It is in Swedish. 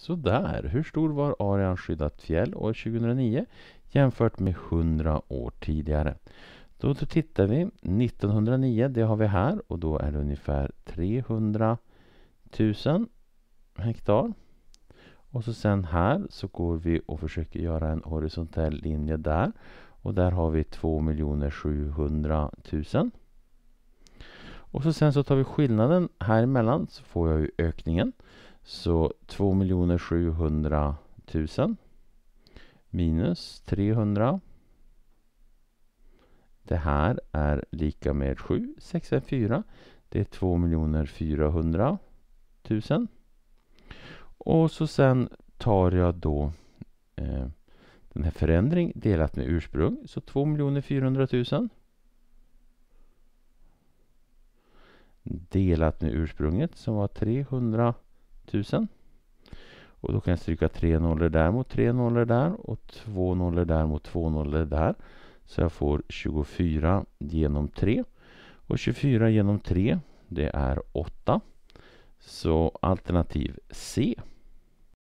Sådär, hur stor var arean skyddat fjäll år 2009 jämfört med 100 år tidigare? Då, då tittar vi 1909, det har vi här och då är det ungefär 300 000 hektar. Och så sen här så går vi och försöker göra en horisontell linje där och där har vi 2 700 000. Och så sen så tar vi skillnaden här emellan så får jag ju ökningen. Så 2 700 000 minus 300. Det här är lika med 7, 6 4. Det är 2 400 000. Och så sen tar jag då eh, den här förändring delat med ursprung. Så 2 400 000. Delat med ursprunget som var 300 tusen. Och då kan jag stryka tre nollor där mot tre nollor där och två nollor där mot två nollor där. Så jag får 24 genom 3. Och 24 genom 3, det är 8. Så alternativ C